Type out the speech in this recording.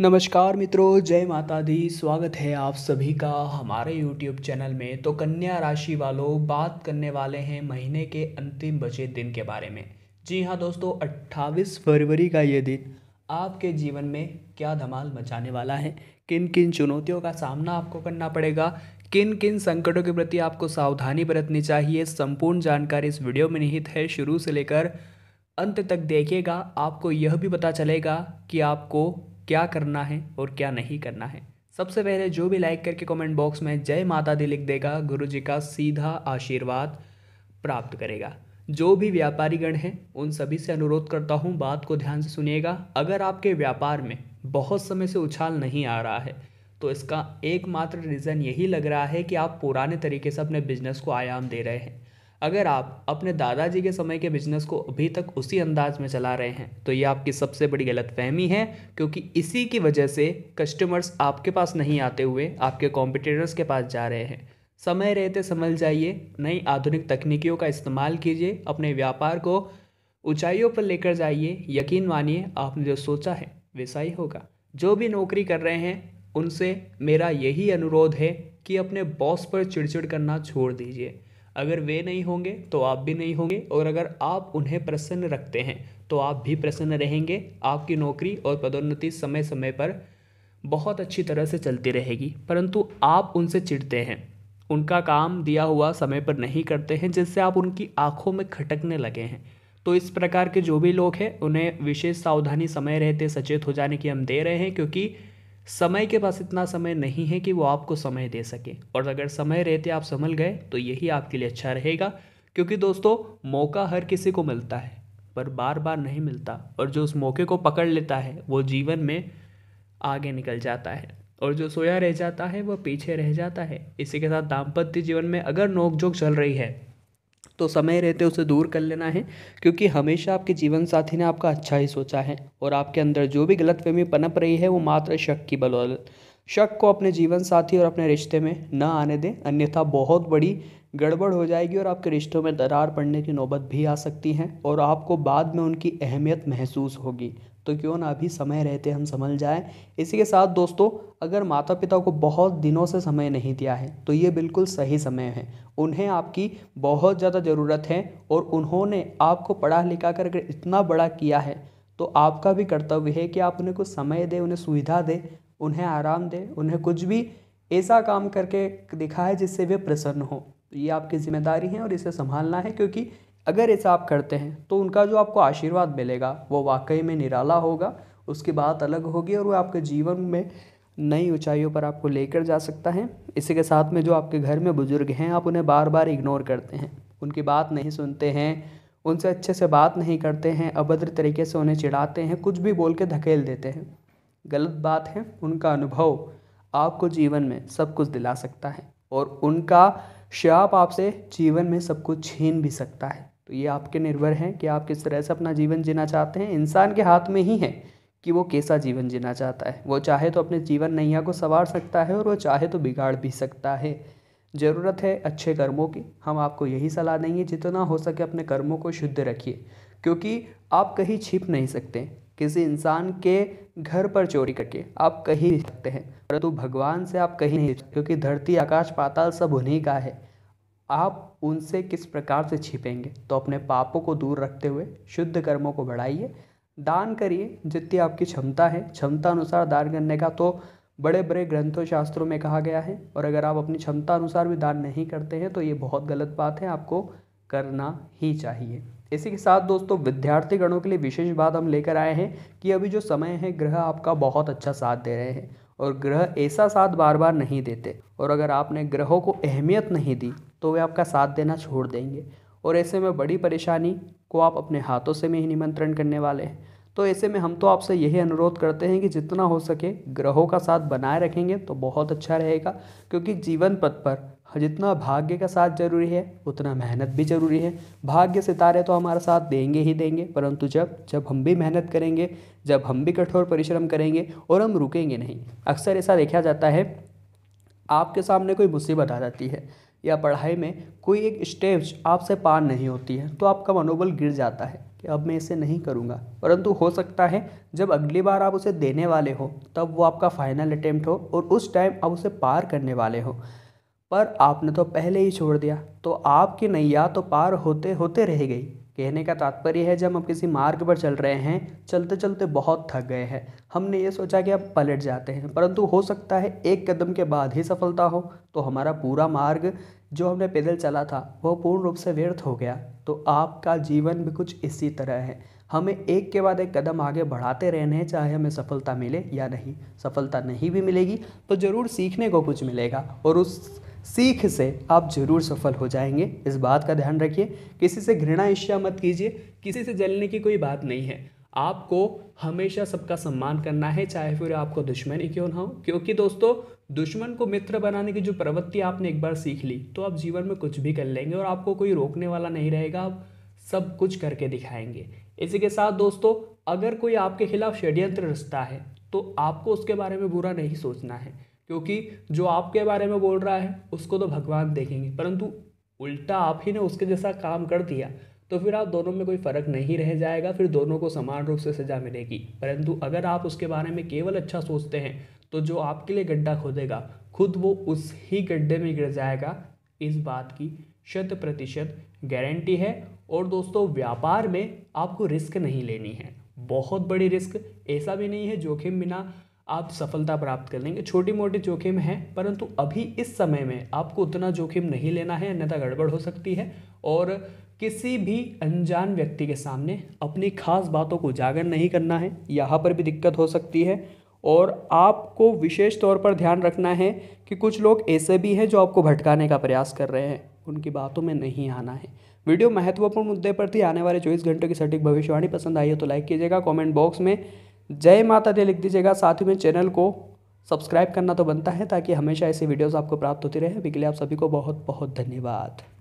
नमस्कार मित्रों जय माता दी स्वागत है आप सभी का हमारे YouTube चैनल में तो कन्या राशि वालों बात करने वाले हैं महीने के अंतिम बचे दिन के बारे में जी हाँ दोस्तों 28 फरवरी का ये दिन आपके जीवन में क्या धमाल मचाने वाला है किन किन चुनौतियों का सामना आपको करना पड़ेगा किन किन संकटों के प्रति आपको सावधानी बरतनी चाहिए संपूर्ण जानकारी इस वीडियो में निहित है शुरू से लेकर अंत तक देखिएगा आपको यह भी पता चलेगा कि आपको क्या करना है और क्या नहीं करना है सबसे पहले जो भी लाइक करके कमेंट बॉक्स में जय माता दी लिख देगा गुरु जी का सीधा आशीर्वाद प्राप्त करेगा जो भी व्यापारीगण हैं उन सभी से अनुरोध करता हूँ बात को ध्यान से सुनिएगा अगर आपके व्यापार में बहुत समय से उछाल नहीं आ रहा है तो इसका एकमात्र रीज़न यही लग रहा है कि आप पुराने तरीके से अपने बिजनेस को आयाम दे रहे हैं अगर आप अपने दादाजी के समय के बिजनेस को अभी तक उसी अंदाज में चला रहे हैं तो ये आपकी सबसे बड़ी गलत फहमी है क्योंकि इसी की वजह से कस्टमर्स आपके पास नहीं आते हुए आपके कॉम्पिटिटर्स के पास जा रहे हैं समय रहते समझ जाइए नई आधुनिक तकनीकियों का इस्तेमाल कीजिए अपने व्यापार को ऊंचाइयों पर लेकर जाइए यकीन मानिए आपने जो सोचा है वैसा ही होगा जो भी नौकरी कर रहे हैं उनसे मेरा यही अनुरोध है कि अपने बॉस पर चिड़चिड़ करना छोड़ दीजिए अगर वे नहीं होंगे तो आप भी नहीं होंगे और अगर आप उन्हें प्रसन्न रखते हैं तो आप भी प्रसन्न रहेंगे आपकी नौकरी और पदोन्नति समय समय पर बहुत अच्छी तरह से चलती रहेगी परंतु आप उनसे चिढ़ते हैं उनका काम दिया हुआ समय पर नहीं करते हैं जिससे आप उनकी आंखों में खटकने लगे हैं तो इस प्रकार के जो भी लोग हैं उन्हें विशेष सावधानी समय रहते सचेत हो जाने की हम दे रहे हैं क्योंकि समय के पास इतना समय नहीं है कि वो आपको समय दे सके और अगर समय रहते आप संभल गए तो यही आपके लिए अच्छा रहेगा क्योंकि दोस्तों मौका हर किसी को मिलता है पर बार बार नहीं मिलता और जो उस मौके को पकड़ लेता है वो जीवन में आगे निकल जाता है और जो सोया रह जाता है वह पीछे रह जाता है इसी के साथ दाम्पत्य जीवन में अगर नोकझोंक चल रही है तो समय रहते उसे दूर कर लेना है क्योंकि हमेशा आपके जीवन साथी ने आपका अच्छा ही सोचा है और आपके अंदर जो भी गलतफहमी पनप रही है वो मात्र शक की बदौलत शक को अपने जीवन साथी और अपने रिश्ते में न आने दें अन्यथा बहुत बड़ी गड़बड़ हो जाएगी और आपके रिश्तों में दरार पड़ने की नौबत भी आ सकती है और आपको बाद में उनकी अहमियत महसूस होगी तो क्यों ना अभी समय रहते हम संभल जाए इसी के साथ दोस्तों अगर माता पिता को बहुत दिनों से समय नहीं दिया है तो ये बिल्कुल सही समय है उन्हें आपकी बहुत ज़्यादा ज़रूरत है और उन्होंने आपको पढ़ा लिखा कर इतना बड़ा किया है तो आपका भी कर्तव्य है कि आप उन्हें कुछ समय दें उन्हें सुविधा दें उन्हें आराम दें उन्हें कुछ भी ऐसा काम करके दिखाए जिससे वे प्रसन्न हों तो ये आपकी ज़िम्मेदारी है और इसे संभालना है क्योंकि अगर ऐसा आप करते हैं तो उनका जो आपको आशीर्वाद मिलेगा वो वाकई में निराला होगा उसकी बात अलग होगी और वो आपके जीवन में नई ऊंचाइयों पर आपको लेकर जा सकता है इसी के साथ में जो आपके घर में बुज़ुर्ग हैं आप उन्हें बार बार इग्नोर करते हैं उनकी बात नहीं सुनते हैं उनसे अच्छे से बात नहीं करते हैं अभद्र तरीके से उन्हें चिढ़ाते हैं कुछ भी बोल के धकेल देते हैं गलत बात है उनका अनुभव आपको जीवन में सब कुछ दिला सकता है और उनका श्याप आपसे जीवन में सब कुछ छीन भी सकता है तो ये आपके निर्भर हैं कि आप किस तरह से अपना जीवन जीना चाहते हैं इंसान के हाथ में ही है कि वो कैसा जीवन जीना चाहता है वो चाहे तो अपने जीवन नैया को संवार सकता है और वो चाहे तो बिगाड़ भी सकता है ज़रूरत है अच्छे कर्मों की हम आपको यही सलाह देंगे जितना हो सके अपने कर्मों को शुद्ध रखिए क्योंकि आप कहीं छिप नहीं सकते किसी इंसान के घर पर चोरी करके आप कहीं नहीं सकते हैं परंतु भगवान से आप कहीं नहीं क्योंकि धरती आकाश पाताल सब उन्हीं का है आप उनसे किस प्रकार से छिपेंगे तो अपने पापों को दूर रखते हुए शुद्ध कर्मों को बढ़ाइए दान करिए जितनी आपकी क्षमता है क्षमता अनुसार दान करने का तो बड़े बड़े ग्रंथों शास्त्रों में कहा गया है और अगर आप अपनी क्षमता अनुसार भी दान नहीं करते हैं तो ये बहुत गलत बात है आपको करना ही चाहिए इसी के साथ दोस्तों विद्यार्थी गणों के लिए विशेष बात हम लेकर आए हैं कि अभी जो समय है ग्रह आपका बहुत अच्छा साथ दे रहे हैं और ग्रह ऐसा साथ बार बार नहीं देते और अगर आपने ग्रहों को अहमियत नहीं दी तो वे आपका साथ देना छोड़ देंगे और ऐसे में बड़ी परेशानी को आप अपने हाथों से में ही निमंत्रण करने वाले हैं तो ऐसे में हम तो आपसे यही अनुरोध करते हैं कि जितना हो सके ग्रहों का साथ बनाए रखेंगे तो बहुत अच्छा रहेगा क्योंकि जीवन पथ पर जितना भाग्य का साथ जरूरी है उतना मेहनत भी जरूरी है भाग्य सितारे तो हमारा साथ देंगे ही देंगे परंतु जब जब हम भी मेहनत करेंगे जब हम भी कठोर परिश्रम करेंगे और हम रुकेंगे नहीं अक्सर ऐसा देखा जाता है आपके सामने कोई मुसीबत आ जाती है या पढ़ाई में कोई एक स्टेप्स आपसे पार नहीं होती है तो आपका मनोबल गिर जाता है कि अब मैं इसे नहीं करूँगा परंतु हो सकता है जब अगली बार आप उसे देने वाले हो तब वो आपका फाइनल अटैम्प्ट हो और उस टाइम आप उसे पार करने वाले हो पर आपने तो पहले ही छोड़ दिया तो आपकी नैया तो पार होते होते रह गई कहने का तात्पर्य है जब हम किसी मार्ग पर चल रहे हैं चलते चलते बहुत थक गए हैं हमने ये सोचा कि अब पलट जाते हैं परंतु हो सकता है एक कदम के बाद ही सफलता हो तो हमारा पूरा मार्ग जो हमने पैदल चला था वह पूर्ण रूप से व्यर्थ हो गया तो आपका जीवन भी कुछ इसी तरह है हमें एक के बाद एक कदम आगे बढ़ाते रहने हैं चाहे हमें सफलता मिले या नहीं सफलता नहीं भी मिलेगी तो ज़रूर सीखने को कुछ मिलेगा और उस सीख से आप जरूर सफल हो जाएंगे इस बात का ध्यान रखिए किसी से घृणा ईर्ष्या मत कीजिए किसी से जलने की कोई बात नहीं है आपको हमेशा सबका सम्मान करना है चाहे फिर आपको दुश्मन ही क्यों ना हो क्योंकि दोस्तों दुश्मन को मित्र बनाने की जो प्रवृत्ति आपने एक बार सीख ली तो आप जीवन में कुछ भी कर लेंगे और आपको कोई रोकने वाला नहीं रहेगा आप सब कुछ करके दिखाएंगे इसी के साथ दोस्तों अगर कोई आपके खिलाफ षड्यंत्र रचता है तो आपको उसके बारे में बुरा नहीं सोचना है क्योंकि जो आपके बारे में बोल रहा है उसको तो भगवान देखेंगे परंतु उल्टा आप ही ने उसके जैसा काम कर दिया तो फिर आप दोनों में कोई फ़र्क नहीं रह जाएगा फिर दोनों को समान रूप से सज़ा मिलेगी परंतु अगर आप उसके बारे में केवल अच्छा सोचते हैं तो जो आपके लिए गड्ढा खोदेगा खुद वो उस ही गड्ढे में गिर जाएगा इस बात की शत प्रतिशत गारंटी है और दोस्तों व्यापार में आपको रिस्क नहीं लेनी है बहुत बड़ी रिस्क ऐसा भी नहीं है जोखिम बिना आप सफलता प्राप्त कर लेंगे छोटी मोटी जोखिम है परंतु अभी इस समय में आपको उतना जोखिम नहीं लेना है अन्यथा गड़बड़ हो सकती है और किसी भी अनजान व्यक्ति के सामने अपनी खास बातों को उजागर नहीं करना है यहाँ पर भी दिक्कत हो सकती है और आपको विशेष तौर पर ध्यान रखना है कि कुछ लोग ऐसे भी हैं जो आपको भटकाने का प्रयास कर रहे हैं उनकी बातों में नहीं आना है वीडियो महत्वपूर्ण मुद्दे पर थी आने वाले चौबीस घंटों की सटीक भविष्यवाणी पसंद आई है तो लाइक कीजिएगा कमेंट बॉक्स में जय माता दी लिख दीजिएगा साथ ही में चैनल को सब्सक्राइब करना तो बनता है ताकि हमेशा ऐसी वीडियोस आपको प्राप्त होती रहे अभी के लिए आप सभी को बहुत बहुत धन्यवाद